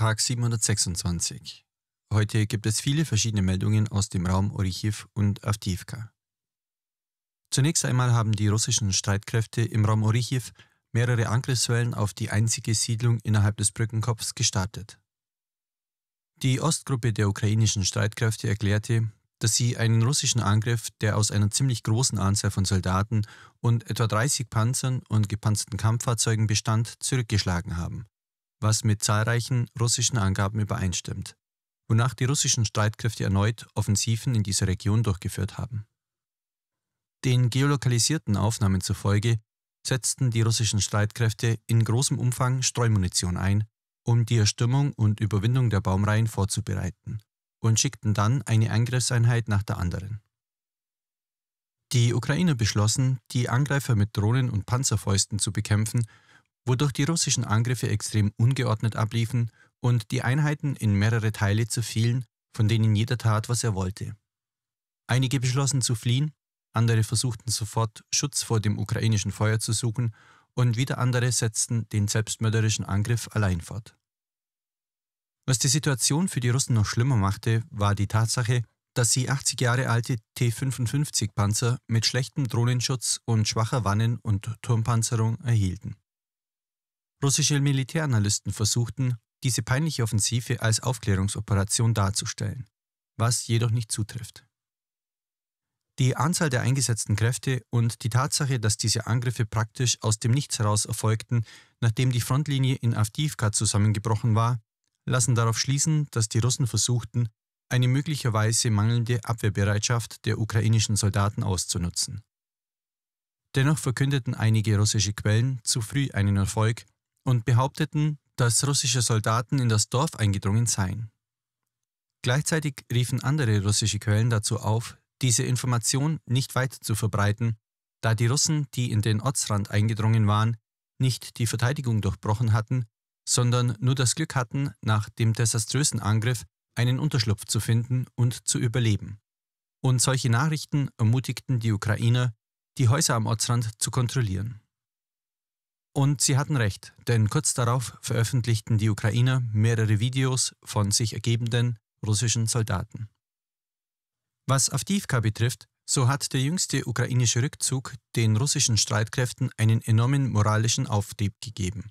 Tag 726. Heute gibt es viele verschiedene Meldungen aus dem Raum Orichiv und Avdivka. Zunächst einmal haben die russischen Streitkräfte im Raum Orichiv mehrere Angriffswellen auf die einzige Siedlung innerhalb des Brückenkopfs gestartet. Die Ostgruppe der ukrainischen Streitkräfte erklärte, dass sie einen russischen Angriff, der aus einer ziemlich großen Anzahl von Soldaten und etwa 30 Panzern und gepanzerten Kampffahrzeugen bestand, zurückgeschlagen haben was mit zahlreichen russischen Angaben übereinstimmt, wonach die russischen Streitkräfte erneut Offensiven in dieser Region durchgeführt haben. Den geolokalisierten Aufnahmen zufolge setzten die russischen Streitkräfte in großem Umfang Streumunition ein, um die Erstürmung und Überwindung der Baumreihen vorzubereiten, und schickten dann eine Angriffseinheit nach der anderen. Die Ukrainer beschlossen, die Angreifer mit Drohnen und Panzerfäusten zu bekämpfen wodurch die russischen Angriffe extrem ungeordnet abliefen und die Einheiten in mehrere Teile zerfielen, von denen jeder tat, was er wollte. Einige beschlossen zu fliehen, andere versuchten sofort Schutz vor dem ukrainischen Feuer zu suchen und wieder andere setzten den selbstmörderischen Angriff allein fort. Was die Situation für die Russen noch schlimmer machte, war die Tatsache, dass sie 80 Jahre alte T-55-Panzer mit schlechtem Drohnenschutz und schwacher Wannen- und Turmpanzerung erhielten. Russische Militäranalysten versuchten, diese peinliche Offensive als Aufklärungsoperation darzustellen, was jedoch nicht zutrifft. Die Anzahl der eingesetzten Kräfte und die Tatsache, dass diese Angriffe praktisch aus dem Nichts heraus erfolgten, nachdem die Frontlinie in Avdiivka zusammengebrochen war, lassen darauf schließen, dass die Russen versuchten, eine möglicherweise mangelnde Abwehrbereitschaft der ukrainischen Soldaten auszunutzen. Dennoch verkündeten einige russische Quellen zu früh einen Erfolg und behaupteten, dass russische Soldaten in das Dorf eingedrungen seien. Gleichzeitig riefen andere russische Quellen dazu auf, diese Information nicht weiter zu verbreiten, da die Russen, die in den Ortsrand eingedrungen waren, nicht die Verteidigung durchbrochen hatten, sondern nur das Glück hatten, nach dem desaströsen Angriff einen Unterschlupf zu finden und zu überleben. Und solche Nachrichten ermutigten die Ukrainer, die Häuser am Ortsrand zu kontrollieren. Und sie hatten recht, denn kurz darauf veröffentlichten die Ukrainer mehrere Videos von sich ergebenden russischen Soldaten. Was Avdiivka betrifft, so hat der jüngste ukrainische Rückzug den russischen Streitkräften einen enormen moralischen Auftrieb gegeben.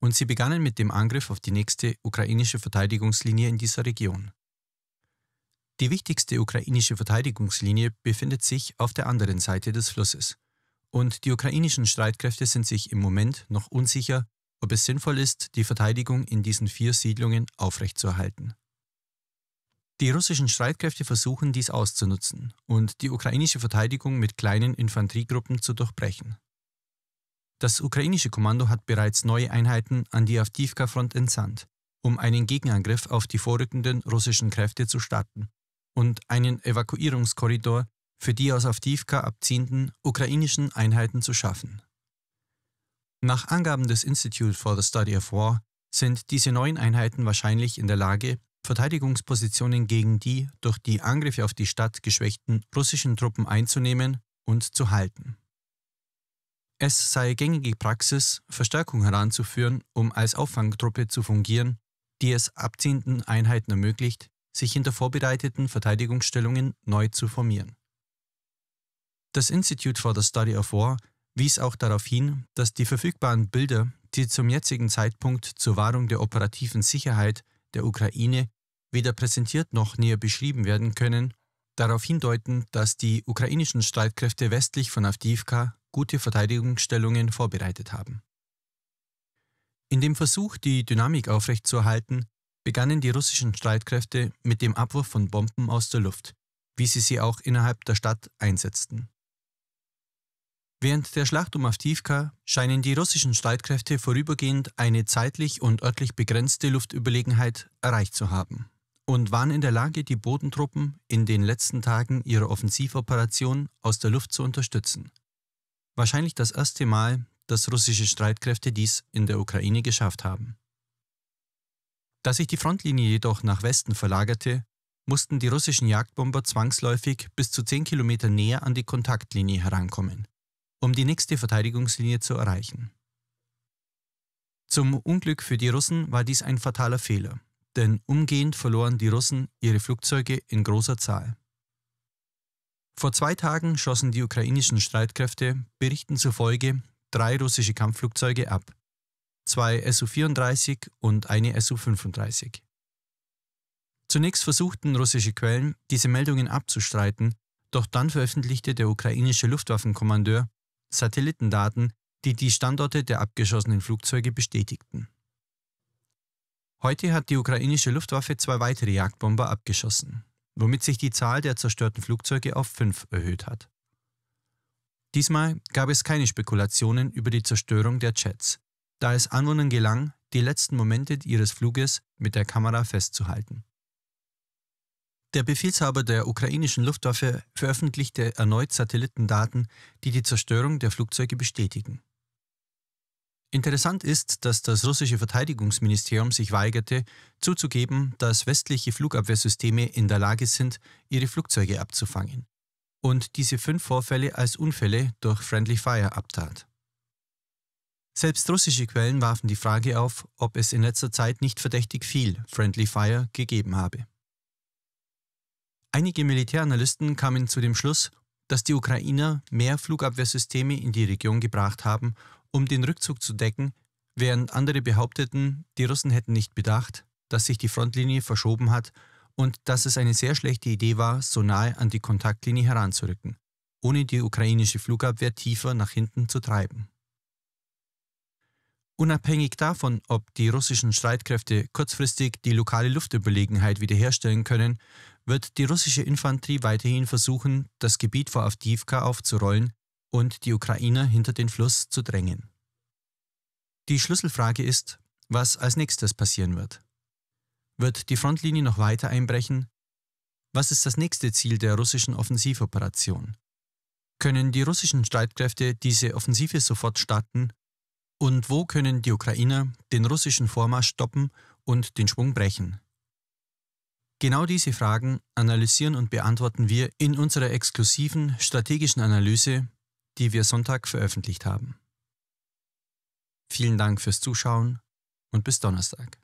Und sie begannen mit dem Angriff auf die nächste ukrainische Verteidigungslinie in dieser Region. Die wichtigste ukrainische Verteidigungslinie befindet sich auf der anderen Seite des Flusses und die ukrainischen Streitkräfte sind sich im Moment noch unsicher, ob es sinnvoll ist, die Verteidigung in diesen vier Siedlungen aufrechtzuerhalten. Die russischen Streitkräfte versuchen dies auszunutzen und die ukrainische Verteidigung mit kleinen Infanteriegruppen zu durchbrechen. Das ukrainische Kommando hat bereits neue Einheiten an die avdivka front entsandt, um einen Gegenangriff auf die vorrückenden russischen Kräfte zu starten und einen Evakuierungskorridor für die aus Avdiivka abziehenden ukrainischen Einheiten zu schaffen. Nach Angaben des Institute for the Study of War sind diese neuen Einheiten wahrscheinlich in der Lage, Verteidigungspositionen gegen die durch die Angriffe auf die Stadt geschwächten russischen Truppen einzunehmen und zu halten. Es sei gängige Praxis, Verstärkung heranzuführen, um als Auffangtruppe zu fungieren, die es abziehenden Einheiten ermöglicht, sich hinter vorbereiteten Verteidigungsstellungen neu zu formieren. Das Institute for the Study of War wies auch darauf hin, dass die verfügbaren Bilder, die zum jetzigen Zeitpunkt zur Wahrung der operativen Sicherheit der Ukraine weder präsentiert noch näher beschrieben werden können, darauf hindeuten, dass die ukrainischen Streitkräfte westlich von Avdiivka gute Verteidigungsstellungen vorbereitet haben. In dem Versuch, die Dynamik aufrechtzuerhalten, begannen die russischen Streitkräfte mit dem Abwurf von Bomben aus der Luft, wie sie sie auch innerhalb der Stadt einsetzten. Während der Schlacht um Avdiivka scheinen die russischen Streitkräfte vorübergehend eine zeitlich und örtlich begrenzte Luftüberlegenheit erreicht zu haben und waren in der Lage, die Bodentruppen in den letzten Tagen ihrer Offensivoperation aus der Luft zu unterstützen. Wahrscheinlich das erste Mal, dass russische Streitkräfte dies in der Ukraine geschafft haben. Da sich die Frontlinie jedoch nach Westen verlagerte, mussten die russischen Jagdbomber zwangsläufig bis zu 10 Kilometer näher an die Kontaktlinie herankommen um die nächste Verteidigungslinie zu erreichen. Zum Unglück für die Russen war dies ein fataler Fehler, denn umgehend verloren die Russen ihre Flugzeuge in großer Zahl. Vor zwei Tagen schossen die ukrainischen Streitkräfte Berichten zufolge drei russische Kampfflugzeuge ab, zwei Su-34 und eine Su-35. Zunächst versuchten russische Quellen, diese Meldungen abzustreiten, doch dann veröffentlichte der ukrainische Luftwaffenkommandeur Satellitendaten, die die Standorte der abgeschossenen Flugzeuge bestätigten. Heute hat die ukrainische Luftwaffe zwei weitere Jagdbomber abgeschossen, womit sich die Zahl der zerstörten Flugzeuge auf fünf erhöht hat. Diesmal gab es keine Spekulationen über die Zerstörung der Jets, da es Anwohnern gelang, die letzten Momente ihres Fluges mit der Kamera festzuhalten. Der Befehlshaber der ukrainischen Luftwaffe veröffentlichte erneut Satellitendaten, die die Zerstörung der Flugzeuge bestätigen. Interessant ist, dass das russische Verteidigungsministerium sich weigerte, zuzugeben, dass westliche Flugabwehrsysteme in der Lage sind, ihre Flugzeuge abzufangen und diese fünf Vorfälle als Unfälle durch Friendly Fire abtat. Selbst russische Quellen warfen die Frage auf, ob es in letzter Zeit nicht verdächtig viel Friendly Fire gegeben habe. Einige Militäranalysten kamen zu dem Schluss, dass die Ukrainer mehr Flugabwehrsysteme in die Region gebracht haben, um den Rückzug zu decken, während andere behaupteten, die Russen hätten nicht bedacht, dass sich die Frontlinie verschoben hat und dass es eine sehr schlechte Idee war, so nahe an die Kontaktlinie heranzurücken, ohne die ukrainische Flugabwehr tiefer nach hinten zu treiben. Unabhängig davon, ob die russischen Streitkräfte kurzfristig die lokale Luftüberlegenheit halt wiederherstellen können, wird die russische Infanterie weiterhin versuchen, das Gebiet vor Avdiivka aufzurollen und die Ukrainer hinter den Fluss zu drängen. Die Schlüsselfrage ist, was als nächstes passieren wird. Wird die Frontlinie noch weiter einbrechen? Was ist das nächste Ziel der russischen Offensivoperation? Können die russischen Streitkräfte diese Offensive sofort starten? Und wo können die Ukrainer den russischen Vormarsch stoppen und den Schwung brechen? Genau diese Fragen analysieren und beantworten wir in unserer exklusiven strategischen Analyse, die wir Sonntag veröffentlicht haben. Vielen Dank fürs Zuschauen und bis Donnerstag.